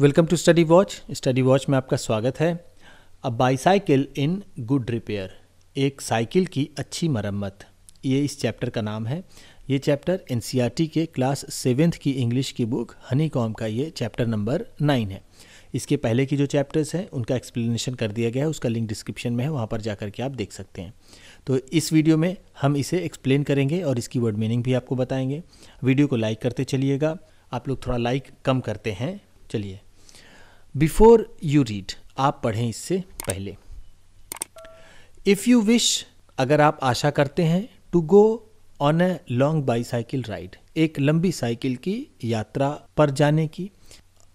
Welcome to Study Watch Study Watch में आपका स्वागत है a bicycle in good repair एक साइकिल की अच्छी मरम्मत ये इस चैप्टर का नाम है ये चैप्टर एन के क्लास सेवेंथ की इंग्लिश की बुक हनी कॉम का ये चैप्टर नंबर नाइन है इसके पहले की जो चैप्टर्स हैं उनका एक्सप्लेनेशन कर दिया गया है उसका लिंक डिस्क्रिप्शन में है वहाँ पर जा के आप देख सकते हैं तो इस वीडियो में हम इसे एक्सप्लेन करेंगे और इसकी वर्ड मीनिंग भी आपको बताएंगे वीडियो को लाइक करते चलिएगा आप लोग थोड़ा लाइक कम करते हैं चलिए बिफोर यू रीड आप पढ़ें इससे पहले इफ़ यू विश अगर आप आशा करते हैं to go on a long bicycle ride एक लंबी साइकिल की यात्रा पर जाने की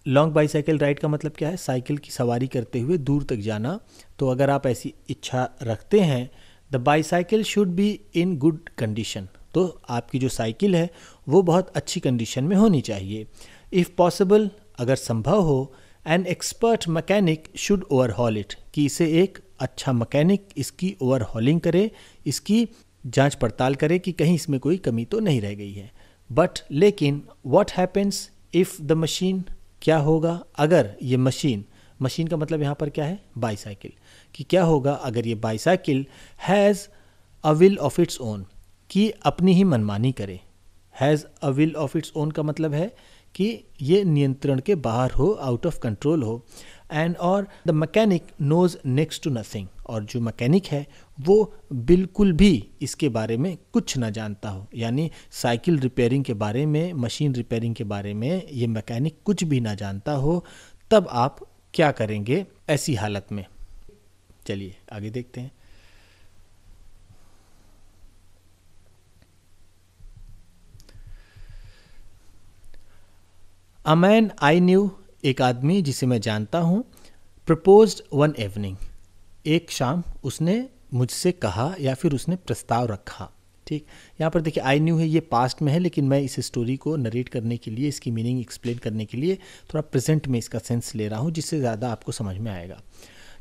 लॉन्ग बाईसाइकिल राइड का मतलब क्या है साइकिल की सवारी करते हुए दूर तक जाना तो अगर आप ऐसी इच्छा रखते हैं the bicycle should be in good condition तो आपकी जो साइकिल है वो बहुत अच्छी कंडीशन में होनी चाहिए इफ़ पॉसिबल अगर संभव हो an expert mechanic should overhaul it कि इसे एक अच्छा मकैनिक इसकी ओवरहॉलिंग करे इसकी जांच पड़ताल करे कि कहीं इसमें कोई कमी तो नहीं रह गई है बट लेकिन what happens if the machine क्या होगा अगर ये मशीन मशीन का मतलब यहाँ पर क्या है बाईसाइकिल कि क्या होगा अगर ये bicycle has a will of its own कि अपनी ही मनमानी करे has a will of its own का मतलब है कि ये नियंत्रण के बाहर हो आउट ऑफ कंट्रोल हो एंड और the mechanic knows next to nothing और जो मैकेनिक है वो बिल्कुल भी इसके बारे में कुछ ना जानता हो यानी साइकिल रिपेयरिंग के बारे में मशीन रिपेयरिंग के बारे में ये मैकेनिक कुछ भी ना जानता हो तब आप क्या करेंगे ऐसी हालत में चलिए आगे देखते हैं अ मैन आई न्यू एक आदमी जिसे मैं जानता हूँ प्रपोज वन एवनिंग एक शाम उसने मुझसे कहा या फिर उसने प्रस्ताव रखा ठीक यहाँ पर देखिए आई न्यू है ये पास्ट में है लेकिन मैं इस स्टोरी को नरेट करने के लिए इसकी मीनिंग एक्सप्लेन करने के लिए थोड़ा प्रेजेंट में इसका सेंस ले रहा हूँ जिससे ज़्यादा आपको समझ में आएगा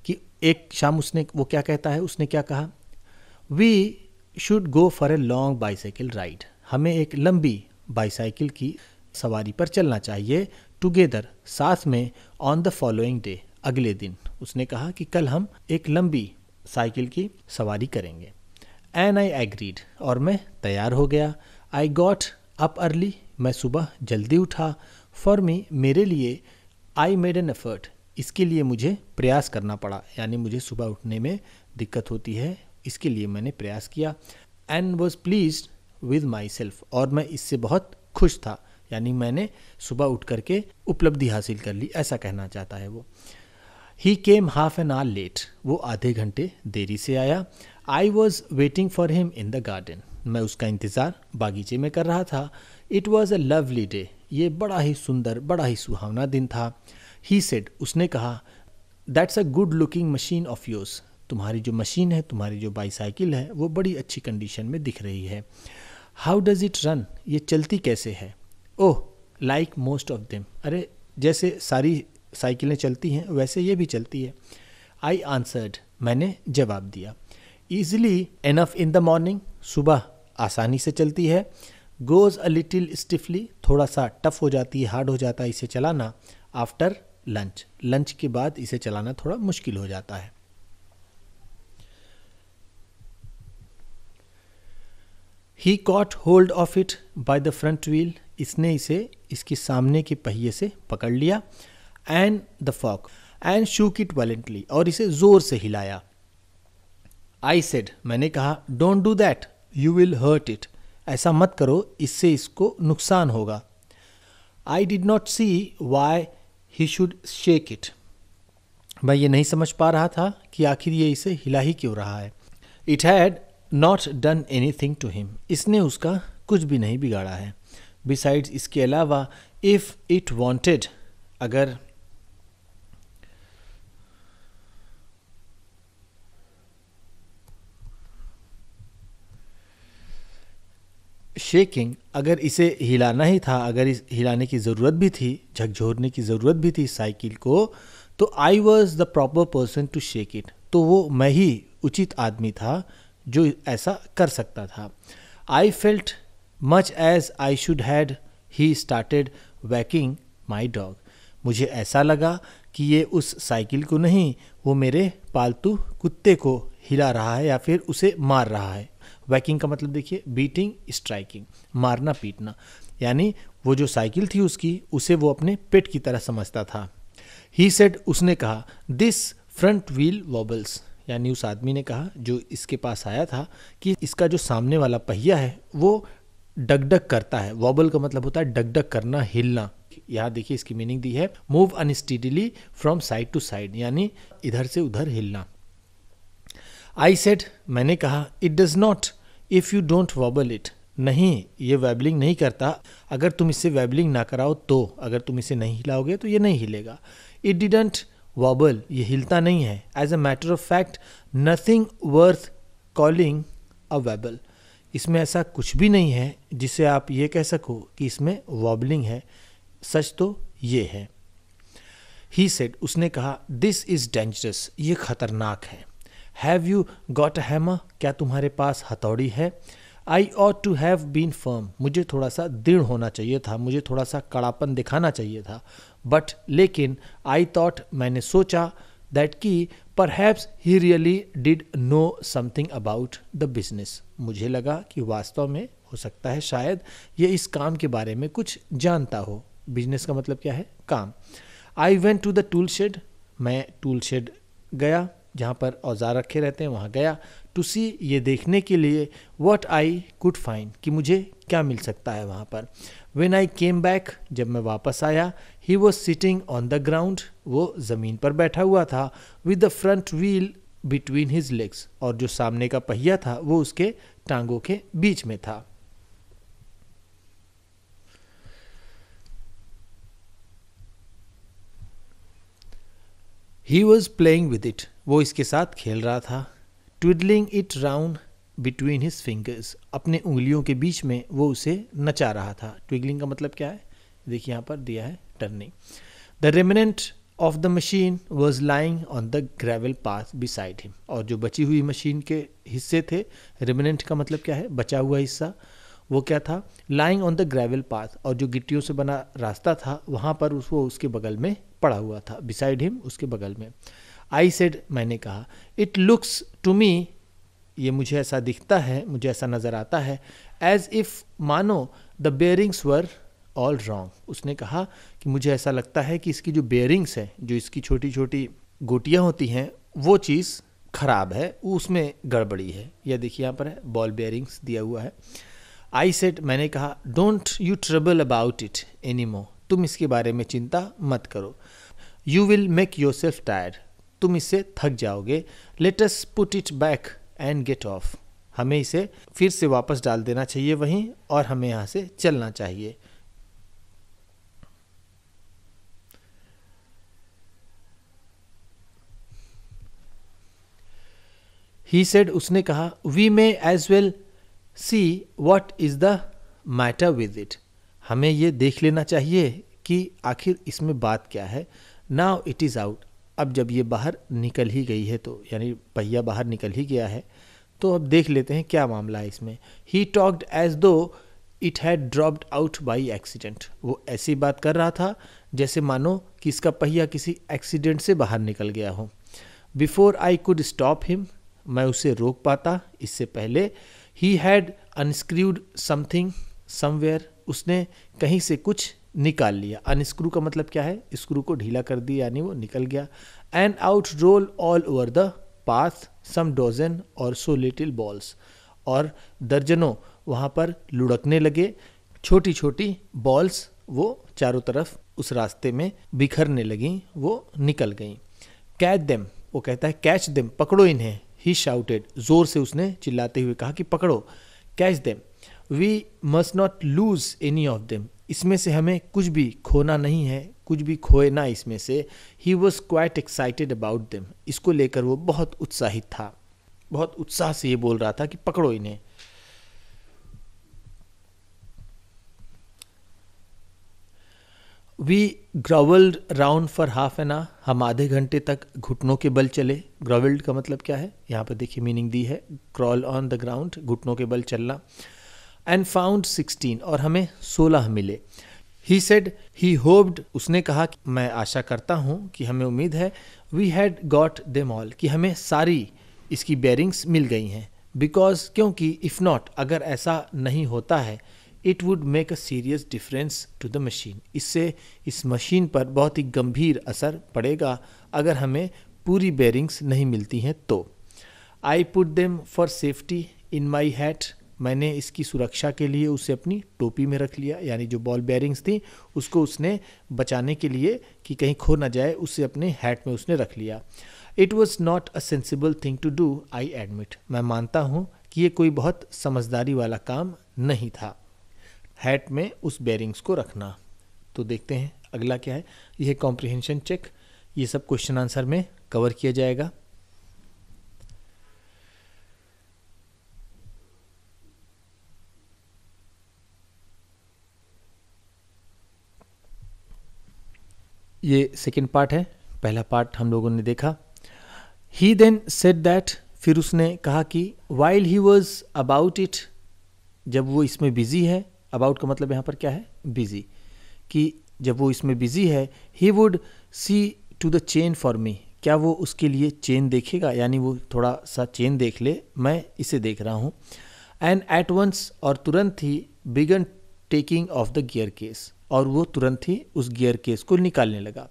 कि एक शाम उसने वो क्या कहता है उसने क्या कहा we should go for a long bicycle ride हमें एक लंबी बाईसाइकिल की सवारी पर चलना चाहिए टुगेदर साथ में ऑन द फॉलोइंग डे अगले दिन उसने कहा कि कल हम एक लंबी साइकिल की सवारी करेंगे एंड आई एग्रीड और मैं तैयार हो गया आई गॉट अप अर्ली मैं सुबह जल्दी उठा फॉर मी मेरे लिए आई मेड एन एफर्ट इसके लिए मुझे प्रयास करना पड़ा यानी मुझे सुबह उठने में दिक्कत होती है इसके लिए मैंने प्रयास किया and was pleased with myself और मैं इससे बहुत खुश था यानी मैंने सुबह उठ करके उपलब्धि हासिल कर ली ऐसा कहना चाहता है वो he came half an hour late वो आधे घंटे देरी से आया I was waiting for him in the garden मैं उसका इंतज़ार बागीचे में कर रहा था it was a lovely day ये बड़ा ही सुंदर बड़ा ही सुहावना दिन था ही सेड उसने कहा that's a good looking machine of yours तुम्हारी जो मशीन है तुम्हारी जो बाईसाइकिल है वो बड़ी अच्छी कंडीशन में दिख रही है हाउ डज़ इट रन ये चलती कैसे है oh like most of them अरे जैसे सारी साइकिलें चलती हैं वैसे ये भी चलती है आई आंसर्ड मैंने जवाब दिया easily enough in the morning सुबह आसानी से चलती है गोज़ अ लिटिल स्टिफली थोड़ा सा टफ हो जाती है हार्ड हो जाता है इसे चलाना आफ्टर लंच लंच के बाद इसे चलाना थोड़ा मुश्किल हो जाता है he caught hold of it by the front wheel इसने इसे इसके सामने के पहिए से पकड़ लिया and the fork and shook it violently और इसे ज़ोर से हिलाया आई सेड मैंने कहा don't do that you will hurt it ऐसा मत करो इससे इसको नुकसान होगा I did not see why he should shake it मैं ये नहीं समझ पा रहा था कि आखिर ये इसे हिला ही क्यों रहा है it had not done anything to him इसने उसका कुछ भी नहीं बिगाड़ा है बिसाइड्स इसके अलावा इफ़ इट वांटेड अगर शेकिंग अगर इसे हिलाना ही था अगर इस हिलाने की ज़रूरत भी थी झकझोरने की ज़रूरत भी थी साइकिल को तो I was the proper person to shake it तो वो मैं ही उचित आदमी था जो ऐसा कर सकता था I felt much as I should had he started whacking my dog मुझे ऐसा लगा कि ये उस साइकिल को नहीं वो मेरे पालतू कुत्ते को हिला रहा है या फिर उसे मार रहा है वैकिंग का मतलब देखिए बीटिंग स्ट्राइकिंग मारना पीटना यानी वो जो साइकिल थी उसकी उसे वो अपने पेट की तरह समझता था ही सेट उसने कहा दिस फ्रंट व्हील वॉबल्स यानी उस आदमी ने कहा जो इसके पास आया था कि इसका जो सामने वाला पहिया है वो डगडग करता है वॉबल का मतलब होता है डगडग करना हिलना यहाँ देखिए इसकी मीनिंग दी है move unsteadily from side to side यानी इधर से उधर हिलना आई सेड मैंने कहा it does not if you don't wobble it नहीं ये वेबलिंग नहीं करता अगर तुम इससे वेबलिंग ना कराओ तो अगर तुम इसे नहीं हिलाओगे तो ये नहीं हिलेगा इट डिडंट वॉबल ये हिलता नहीं है as a matter of fact nothing worth calling a wobble इसमें ऐसा कुछ भी नहीं है जिसे आप ये कह सको कि इसमें वॉबलिंग है सच तो ये है ही सेड उसने कहा दिस इज़ डेंजरस ये खतरनाक है हैव यू गॉट हैमर क्या तुम्हारे पास हथौड़ी है I ought to have been firm मुझे थोड़ा सा दृढ़ होना चाहिए था मुझे थोड़ा सा कड़ापन दिखाना चाहिए था बट लेकिन आई थॉट मैंने सोचा दैट कि perhaps he really did know something about the business मुझे लगा कि वास्तव में हो सकता है शायद ये इस काम के बारे में कुछ जानता हो बिजनेस का मतलब क्या है काम I went to the tool shed मैं टूल शेड गया जहाँ पर औजार रखे रहते हैं वहाँ गया टू सी ये देखने के लिए वट आई कुड फाइंड कि मुझे क्या मिल सकता है वहाँ पर वेन आई केम बैक जब मैं वापस आया he was sitting on the ground वो ज़मीन पर बैठा हुआ था with the front wheel between his legs और जो सामने का पहिया था वो उसके टांगों के बीच में था he was playing with it वो इसके साथ खेल रहा था twiddling it round between his fingers अपने उंगलियों के बीच में वो उसे नचा रहा था ट्विगलिंग का मतलब क्या है देखिए यहाँ पर दिया है turning the remnant of the machine was lying on the gravel path beside him और जो बची हुई मशीन के हिस्से थे रेमिनेंट का मतलब क्या है बचा हुआ हिस्सा वो क्या था lying on the gravel path और जो गिट्टियों से बना रास्ता था वहाँ पर उसको उसके बगल में पड़ा हुआ था बिसाइड हिम उसके बगल में आई सेड मैंने कहा इट लुक्स टू मी ये मुझे ऐसा दिखता है मुझे ऐसा नज़र आता है एज इफ़ मानो the bearings were all wrong उसने कहा कि मुझे ऐसा लगता है कि इसकी जो बेयरिंग्स हैं जो इसकी छोटी छोटी गोटियाँ होती हैं वो चीज़ ख़राब है उसमें गड़बड़ी है यह देखिए यहाँ पर है बॉल बेयरिंग्स दिया हुआ है आई सेट मैंने कहा don't you trouble about it any more तुम इसके बारे में चिंता मत करो you will make yourself tired तुम इससे थक जाओगे let's put it back and get off हमें इसे फिर से वापस डाल देना चाहिए वहीं और हमें यहाँ से चलना चाहिए ही सेड उसने कहा we may as well see what is the matter with it हमें ये देख लेना चाहिए कि आखिर इसमें बात क्या है नाउ इट इज़ आउट अब जब ये बाहर निकल ही गई है तो यानी पहिया बाहर निकल ही गया है तो अब देख लेते हैं क्या मामला है इसमें he talked as though it had dropped out by accident वो ऐसी बात कर रहा था जैसे मानो कि इसका पहिया किसी एक्सीडेंट से बाहर निकल गया हो before I could stop him मैं उसे रोक पाता इससे पहले ही हैड अनस्क्रूड समथिंग समवेयर उसने कहीं से कुछ निकाल लिया अनस्क्रू का मतलब क्या है स्क्रू को ढीला कर दिया यानी वो निकल गया and out rolled all over the path some dozen or so little balls और दर्जनों वहाँ पर लुढ़कने लगे छोटी छोटी बॉल्स वो चारों तरफ उस रास्ते में बिखरने लगी वो निकल गई कैच देम वो कहता है कैच देम पकड़ो इन्हें ही शाउटेड जोर से उसने चिल्लाते हुए कहा कि पकड़ो catch them we must not lose any of them इसमें से हमें कुछ भी खोना नहीं है कुछ भी खोए ना इसमें से he was quite excited about them इसको लेकर वो बहुत उत्साहित था बहुत उत्साह से ये बोल रहा था कि पकड़ो इन्हें we grovelled round for half an hour हम आधे घंटे तक घुटनों के बल चले ग्रोवल्ड का मतलब क्या है यहाँ पर देखिए मीनिंग दी है क्रॉल ऑन द ग्राउंड घुटनों के बल चलना एंड फाउंड सिक्सटीन और हमें सोलह मिले ही सेड ही होप्ड उसने कहा कि मैं आशा करता हूँ कि हमें उम्मीद है we had got them all कि हमें सारी इसकी बेरिंग्स मिल गई हैं बिकॉज क्योंकि इफ़ नॉट अगर ऐसा नहीं होता है it would make a serious difference to the machine इससे इस मशीन पर बहुत ही गंभीर असर पड़ेगा अगर हमें पूरी बेरिंग्स नहीं मिलती हैं तो I put them for safety in my hat मैंने इसकी सुरक्षा के लिए उसे अपनी टोपी में रख लिया यानी जो बॉल बेयरिंग्स थी उसको उसने बचाने के लिए कि कहीं खो ना जाए उसे अपने हैट में उसने रख लिया it was not a sensible thing to do I admit मैं मानता हूँ कि ये कोई बहुत समझदारी वाला काम नहीं था हैट में उस बेयरिंग्स को रखना तो देखते हैं अगला क्या है यह कॉम्प्रिहेंशन चेक ये सब क्वेश्चन आंसर में कवर किया जाएगा ये सेकेंड पार्ट है पहला पार्ट हम लोगों ने देखा ही देन सेट दैट फिर उसने कहा कि while he was about it जब वो इसमें बिजी है अबाउट का मतलब यहाँ पर क्या है बिजी कि जब वो इसमें बिजी है he would see to the chain for me क्या वो उसके लिए चेन देखेगा यानी वो थोड़ा सा चेन देख ले मैं इसे देख रहा हूँ एंड एट वंस और तुरंत ही began taking off the gear case और वो तुरंत ही उस गियर केस को निकालने लगा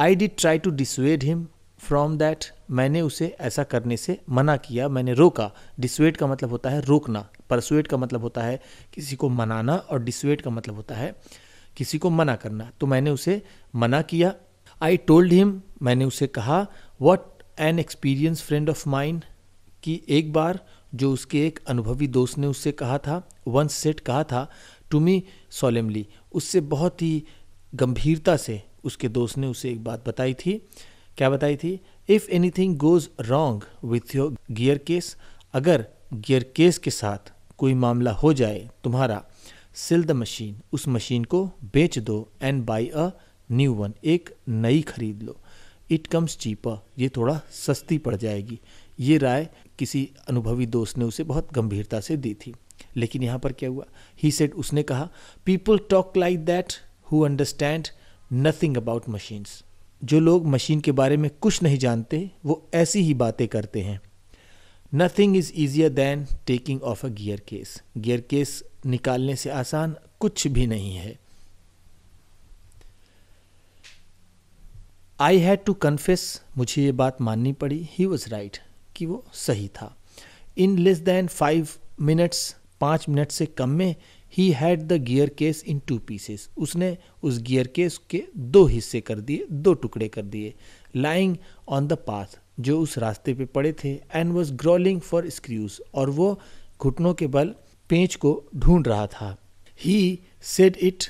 I did try to dissuade him from that मैंने उसे ऐसा करने से मना किया मैंने रोका डिसवेड का मतलब होता है रोकना परसुएट का मतलब होता है किसी को मनाना और डिसवेड का मतलब होता है किसी को मना करना तो मैंने उसे मना किया आई टोल्ड हिम मैंने उसे कहा what an experience friend of mind कि एक बार जो उसके एक अनुभवी दोस्त ने उससे कहा था वंस सेट कहा था टू मी सॉलेमली उससे बहुत ही गंभीरता से उसके दोस्त ने उसे एक बात बताई थी क्या बताई थी if anything goes wrong with your gear case अगर गियर केस के साथ कोई मामला हो जाए तुम्हारा सिल द मशीन उस मशीन को बेच दो and buy a new one एक नई खरीद लो इट कम्स चीपर ये थोड़ा सस्ती पड़ जाएगी ये राय किसी अनुभवी दोस्त ने उसे बहुत गंभीरता से दी थी लेकिन यहां पर क्या हुआ ही सेट उसने कहा people talk like that who understand nothing about machines जो लोग मशीन के बारे में कुछ नहीं जानते वो ऐसी ही बातें करते हैं nothing is easier than taking off a gear case gear case निकालने से आसान कुछ भी नहीं है आई हैड टू कन्फेस मुझे ये बात माननी पड़ी ही वॉज राइट कि वो सही था in less than five minutes पाँच मिनट से कम में he had the gear case in two pieces उसने उस गियर केस के दो हिस्से कर दिए दो टुकड़े कर दिए लाइंग ऑन द पाथ जो उस रास्ते पे पड़े थे and was groveling for screws और वो घुटनों के बल पेंच को ढूंढ रहा था he said it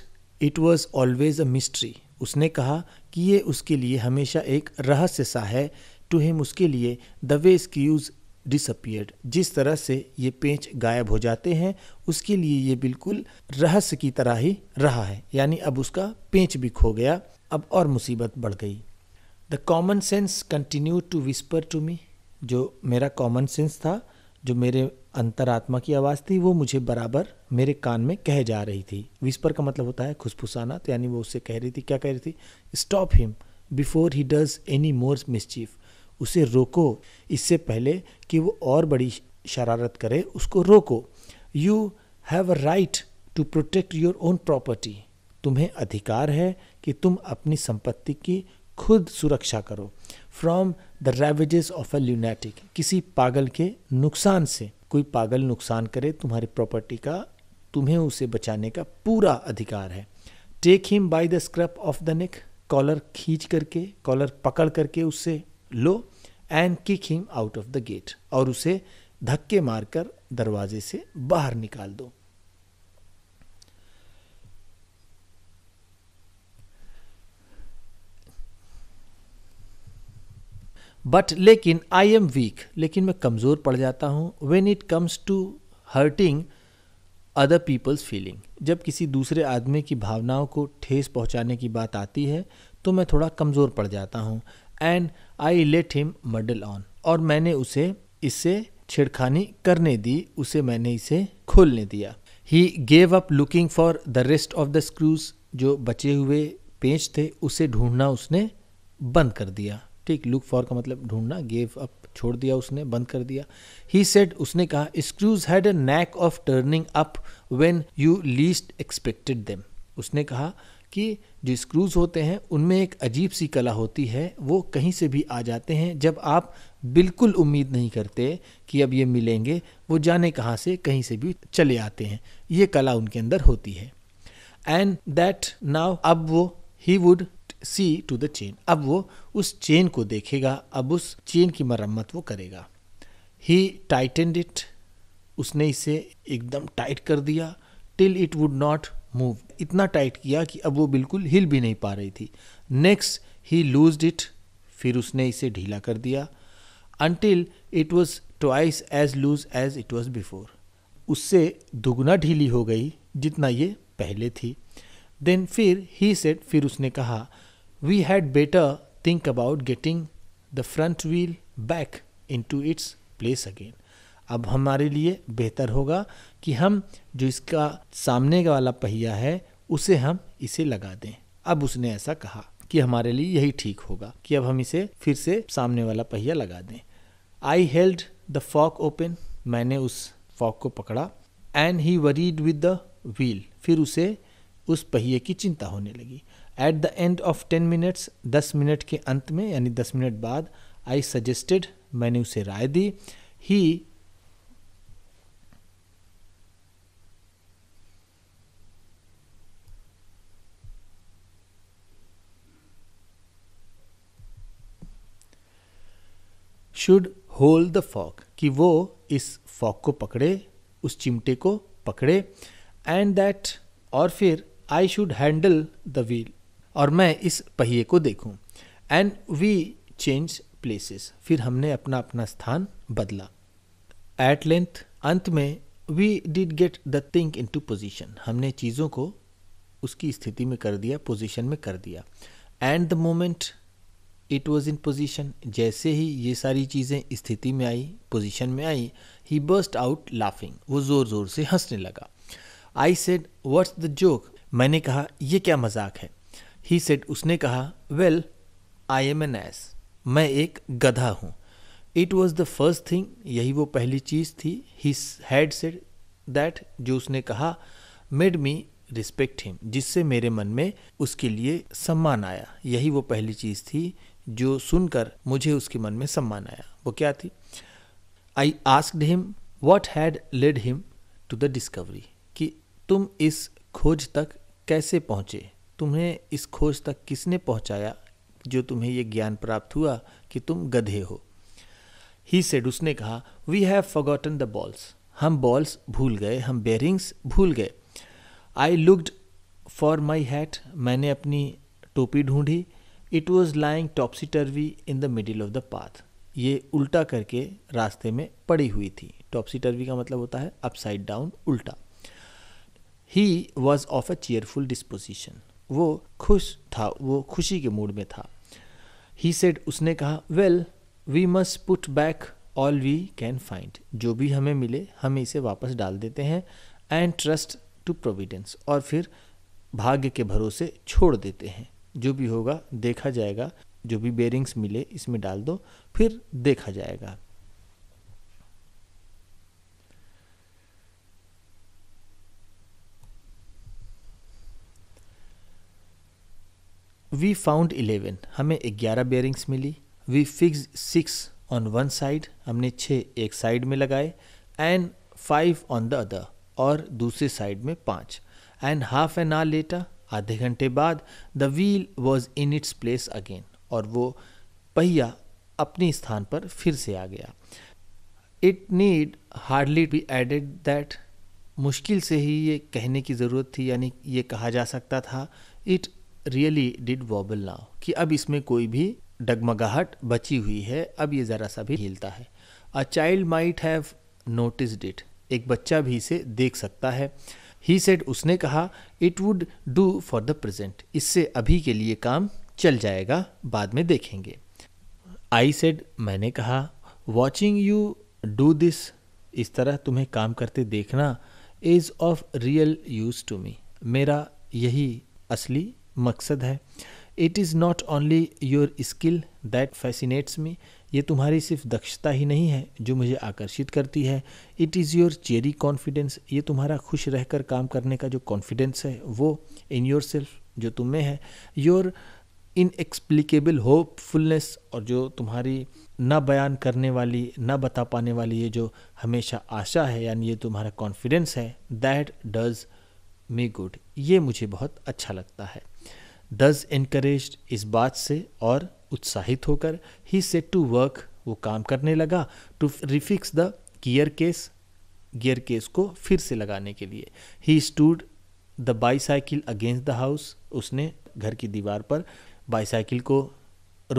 it was always a mystery उसने कहा कि ये उसके लिए हमेशा एक रहस्य सा है टू हिम उसके लिए द वे स्क्रूज डिसअपियर्ड जिस तरह से ये पेंच गायब हो जाते हैं उसके लिए ये बिल्कुल रहस्य की तरह ही रहा है यानी अब उसका पेंच भी खो गया अब और मुसीबत बढ़ गई the common sense continue to whisper to me जो मेरा कॉमन सेंस था जो मेरे अंतरात्मा की आवाज़ थी वो मुझे बराबर मेरे कान में कह जा रही थी विस्पर का मतलब होता है खुशफुसाना तो यानी वो उससे कह रही थी क्या कह रही थी stop him before he does any more mischief उसे रोको इससे पहले कि वो और बड़ी शरारत करे उसको रोको you have a right to protect your own property तुम्हें अधिकार है कि तुम अपनी संपत्ति की खुद सुरक्षा करो from the ravages of a lunatic किसी पागल के नुकसान से कोई पागल नुकसान करे तुम्हारी प्रॉपर्टी का तुम्हें उसे बचाने का पूरा अधिकार है take him by the scruff of the neck collar खींच करके कॉलर पकड़ करके उससे लो and kick him out of the gate और उसे धक्के मारकर दरवाजे से बाहर निकाल दो बट लेकिन आई एम वीक लेकिन मैं कमज़ोर पड़ जाता हूं when it comes to hurting other people's feeling जब किसी दूसरे आदमी की भावनाओं को ठेस पहुंचाने की बात आती है तो मैं थोड़ा कमज़ोर पड़ जाता हूं and I let him muddle on और मैंने उसे इससे छेड़खानी करने दी उसे मैंने इसे खोलने दिया he gave up looking for the rest of the screws जो बचे हुए पेंच थे उसे ढूंढना उसने बंद कर दिया ठीक लुक फॉर का मतलब ढूंढना गेव अप छोड़ दिया उसने बंद कर दिया ही सेट उसने कहा screws had a knack of turning up when you least expected them उसने कहा कि जो स्क्रूज़ होते हैं उनमें एक अजीब सी कला होती है वो कहीं से भी आ जाते हैं जब आप बिल्कुल उम्मीद नहीं करते कि अब ये मिलेंगे वो जाने कहाँ से कहीं से भी चले आते हैं ये कला उनके अंदर होती है एंड दैट नाव अब वो he would see to the chain अब वो उस चेन को देखेगा अब उस चेन की मरम्मत वो करेगा ही टाइटेंड इट उसने इसे एकदम टाइट कर दिया till it would not move इतना टाइट किया कि अब वो बिल्कुल हिल भी नहीं पा रही थी नेक्स्ट ही लूज इट फिर उसने इसे ढीला कर दिया until it was twice as loose as it was before उससे दुगना ढीली हो गई जितना ये पहले थी देन फिर ही सेट फिर उसने कहा we had better think about getting the front wheel back into its place again अब हमारे लिए बेहतर होगा कि हम जो इसका सामने वाला पहिया है उसे हम इसे लगा दें अब उसने ऐसा कहा कि हमारे लिए यही ठीक होगा कि अब हम इसे फिर से सामने वाला पहिया लगा दें I held the fork open मैंने उस फॉक को पकड़ा and he worried with the wheel फिर उसे उस पहिए की चिंता होने लगी at the end of ten minutes दस मिनट के अंत में यानी दस मिनट बाद आई सजेस्टेड मैंने उसे राय दी he should hold the fork कि वो इस फॉक को पकड़े उस चिमटे को पकड़े एंड दैट और फिर I should handle the wheel और मैं इस पहिए को देखूं एंड वी चेंज प्लेसेस फिर हमने अपना अपना स्थान बदला एट लेंथ अंत में we did get the thing into position हमने चीज़ों को उसकी स्थिति में कर दिया पोजिशन में कर दिया and the moment it was in position जैसे ही ये सारी चीज़ें स्थिति में आई पोजिशन में आई ही बर्स्ट आउट लाफिंग वो ज़ोर ज़ोर से हंसने लगा I said what's the joke मैंने कहा यह क्या मजाक है ही सेड उसने कहा well I am an ass मैं एक गधा हूँ it was the first thing यही वो पहली चीज़ थी ही हैड सेड दैट जो उसने कहा मेड मी रिस्पेक्ट हिम जिससे मेरे मन में उसके लिए सम्मान आया यही वो पहली चीज़ थी जो सुनकर मुझे उसके मन में सम्मान आया वो क्या थी I asked him what had led him to the discovery कि तुम इस खोज तक कैसे पहुँचे तुम्हें इस खोज तक किसने पहुँचाया जो तुम्हें ये ज्ञान प्राप्त हुआ कि तुम गधे हो ही सेड उसने कहा we have forgotten the balls हम बॉल्स भूल गए हम बेरिंग्स भूल गए I looked for my hat मैंने अपनी टोपी ढूंढी it was lying topsy turvy in the middle of the path ये उल्टा करके रास्ते में पड़ी हुई थी टॉपसी टर्वी का मतलब होता है अपसाइड डाउन उल्टा he was of a cheerful disposition वो खुश था वो खुशी के मूड में था ही सेड उसने कहा well we must put back all we can find जो भी हमें मिले हम इसे वापस डाल देते हैं एंड ट्रस्ट टू प्रोविडेंस और फिर भाग्य के भरोसे छोड़ देते हैं जो भी होगा देखा जाएगा जो भी बेरिंग्स मिले इसमें डाल दो फिर देखा जाएगा वी फाउंड इलेवन हमें ग्यारह बेरिंग्स मिली we fix six on one side हमने छः एक साइड में लगाए and five on the other और दूसरे साइड में पाँच and half an hour later आधे घंटे बाद the wheel was in its place again और वो पहिया अपने स्थान पर फिर से आ गया it need hardly be added that मुश्किल से ही ये कहने की ज़रूरत थी यानी ये कहा जा सकता था it really did wobble now कि अब इसमें कोई भी डगमगाहट बची हुई है अब ये ज़रा सा भी हिलता है a child might have notice it एक बच्चा भी इसे देख सकता है ही सेड उसने कहा it would do for the present इससे अभी के लिए काम चल जाएगा बाद में देखेंगे आई सेड मैंने कहा वॉचिंग यू डू दिस इस तरह तुम्हें काम करते देखना is of real use to me मेरा यही असली मकसद है it is not only your skill that fascinates me ये तुम्हारी सिर्फ दक्षता ही नहीं है जो मुझे आकर्षित करती है it is your cheery confidence ये तुम्हारा खुश रहकर काम करने का जो कॉन्फिडेंस है वो इन योर सेल्फ जो तुम में है योर इनएक्सप्लिकेबल होपफुलनेस और जो तुम्हारी ना बयान करने वाली ना बता पाने वाली ये जो हमेशा आशा है यानी ये तुम्हारा कॉन्फिडेंस है दैट डज़ मी गुड ये मुझे बहुत अच्छा लगता है डज इनक्रेज इस बात से और उत्साहित होकर ही सेट टू वर्क वो काम करने लगा to refix the gear case gear case को फिर से लगाने के लिए he stood the bicycle against the house उसने घर की दीवार पर बाईसाइकिल को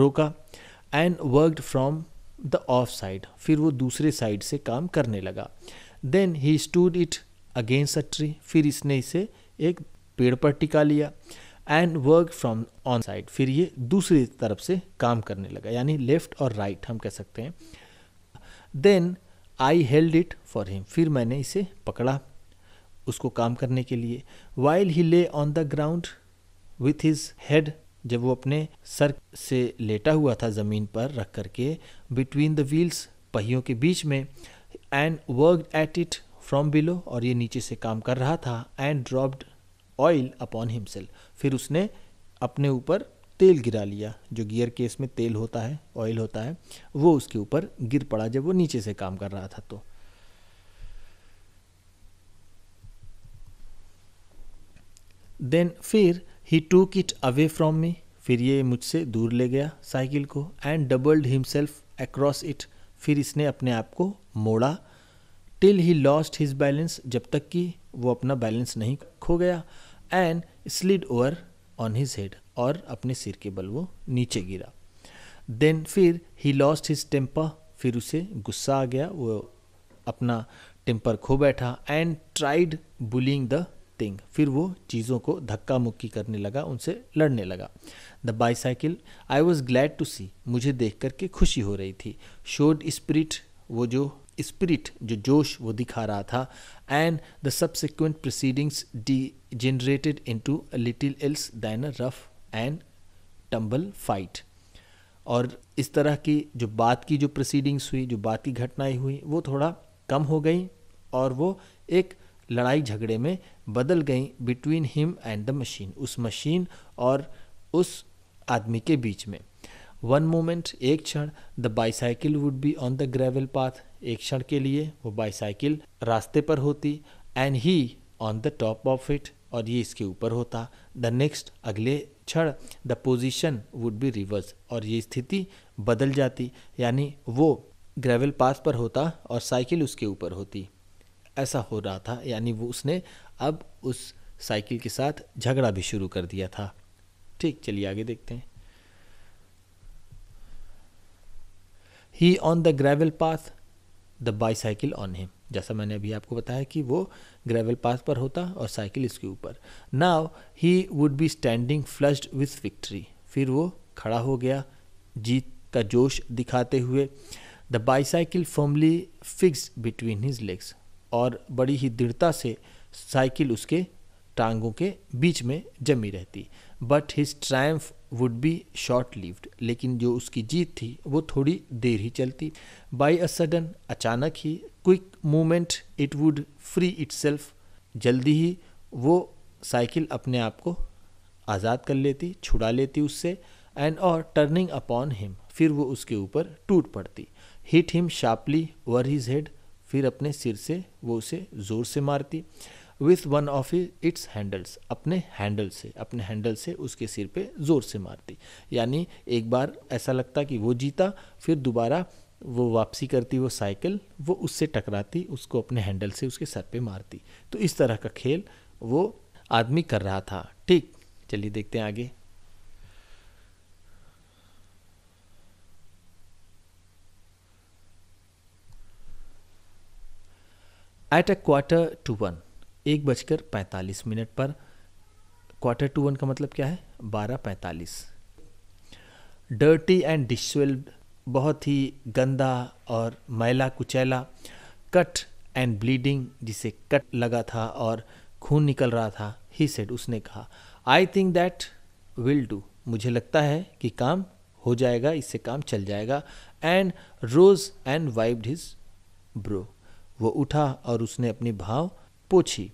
रोका and worked from the off side फिर वो दूसरे साइड से काम करने लगा then he stood it against a tree फिर इसने इसे एक पेड़ पर टिका लिया and work from on side फिर ये दूसरी तरफ से काम करने लगा यानी लेफ्ट और राइट right, हम कह सकते हैं then I held it for him फिर मैंने इसे पकड़ा उसको काम करने के लिए while he lay on the ground with his head जब वो अपने सर से लेटा हुआ था ज़मीन पर रख करके बिटवीन द व्हील्स पहियों के बीच में and work at it from below और ये नीचे से काम कर रहा था and dropped oil upon himself फिर उसने अपने ऊपर तेल गिरा लिया जो गियर केस में तेल होता है ऑयल होता है वो उसके ऊपर गिर पड़ा जब वो नीचे से काम कर रहा था तो देन फिर ही टूक इट अवे फ्रॉम मी फिर ये मुझसे दूर ले गया साइकिल को and doubled himself across it फिर इसने अपने आप को मोड़ा till he lost his balance जब तक कि वो अपना बैलेंस नहीं खो गया and slid over on his head और अपने सिर के बल वो नीचे गिरा देन फिर ही लॉस्ट हिज टेम्पर फिर उसे गुस्सा आ गया वो अपना टेम्पर खो बैठा and tried bullying the thing फिर वो चीज़ों को धक्का मुक्की करने लगा उनसे लड़ने लगा the bicycle I was glad to see मुझे देख करके खुशी हो रही थी शोड स्प्रिट वो जो स्पिरिट जो जोश वो दिखा रहा था and the subsequent proceedings degenerated into little else than a rough and tumble fight और इस तरह की जो बात की जो प्रोसीडिंग्स हुई जो बात की घटनाएं हुई वो थोड़ा कम हो गई और वो एक लड़ाई झगड़े में बदल गई between him and the machine उस मशीन और उस आदमी के बीच में वन मोमेंट एक क्षण the bicycle would be on the gravel path एक क्षण के लिए वो बाईसाइकिल रास्ते पर होती and he on the top of it और ये इसके ऊपर होता द नेक्स्ट अगले क्षण the position would be reversed और ये स्थिति बदल जाती यानी वो ग्रेवल पाथ पर होता और साइकिल उसके ऊपर होती ऐसा हो रहा था यानी वो उसने अब उस साइकिल के साथ झगड़ा भी शुरू कर दिया था ठीक चलिए आगे देखते हैं he on the gravel path the bicycle on him जैसा मैंने अभी आपको बताया कि वो ग्रेवल पाथ पर होता और साइकिल इसके ऊपर now he would be standing flushed with victory फिर वो खड़ा हो गया जीत का जोश दिखाते हुए the bicycle firmly fixed between his legs और बड़ी ही दृढ़ता से साइकिल उसके टांगों के बीच में जमी रहती but his triumph would be short lived लेकिन जो उसकी जीत थी वो थोड़ी देर ही चलती बाई अ सडन अचानक ही quick movement it would free self जल्दी ही वो साइकिल अपने आप को आज़ाद कर लेती छुड़ा लेती उससे एंड और टर्निंग अपॉन हिम फिर वो उसके ऊपर टूट पड़ती hit him sharply over his head फिर अपने सिर से वो उसे ज़ोर से मारती with one of its handles अपने हैंडल से अपने हैंडल से उसके सिर पे ज़ोर से मारती यानी एक बार ऐसा लगता कि वो जीता फिर दोबारा वो वापसी करती वो साइकिल वो उससे टकराती उसको अपने हैंडल से उसके सर पे मारती तो इस तरह का खेल वो आदमी कर रहा था ठीक चलिए देखते हैं आगे at a quarter to one एक बजकर पैंतालीस मिनट पर क्वार्टर टू वन का मतलब क्या है बारह पैंतालीस डर्टी एंड डिस्वेल्ड बहुत ही गंदा और मैला कुचैला कट एंड ब्लीडिंग जिसे कट लगा था और खून निकल रहा था ही सेड उसने कहा I think that will do मुझे लगता है कि काम हो जाएगा इससे काम चल जाएगा and rose and wiped his brow वो उठा और उसने अपनी भाव Pochi.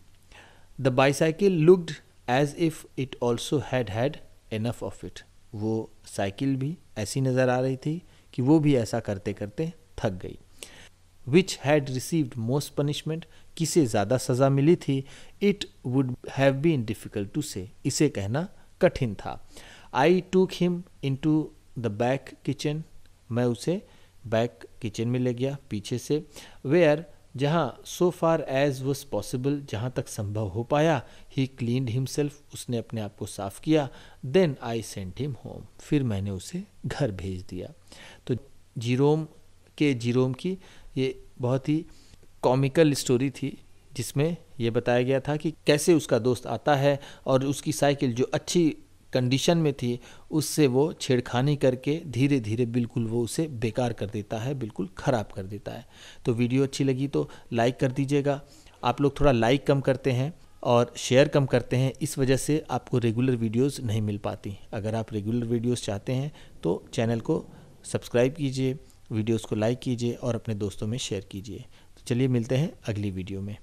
The bicycle looked as if it also had had enough of it वो साइकिल भी ऐसी नज़र आ रही थी कि वो भी ऐसा करते करते थक गई which had received most punishment किसे ज़्यादा सज़ा मिली थी it would have been difficult to say इसे कहना कठिन था I took him into the back kitchen मैं उसे बैक किचन में ले गया पीछे से वेयर जहाँ so far as was possible जहाँ तक संभव हो पाया ही क्लीन हिमसेल्फ उसने अपने आप को साफ किया then I sent him home फिर मैंने उसे घर भेज दिया तो जीरोम के जीरोम की ये बहुत ही कॉमिकल स्टोरी थी जिसमें यह बताया गया था कि कैसे उसका दोस्त आता है और उसकी साइकिल जो अच्छी कंडीशन में थी उससे वो छेड़खानी करके धीरे धीरे बिल्कुल वो उसे बेकार कर देता है बिल्कुल ख़राब कर देता है तो वीडियो अच्छी लगी तो लाइक कर दीजिएगा आप लोग थोड़ा लाइक कम करते हैं और शेयर कम करते हैं इस वजह से आपको रेगुलर वीडियोस नहीं मिल पाती अगर आप रेगुलर वीडियोस चाहते हैं तो चैनल को सब्सक्राइब कीजिए वीडियोस को लाइक कीजिए और अपने दोस्तों में शेयर कीजिए तो चलिए मिलते हैं अगली वीडियो में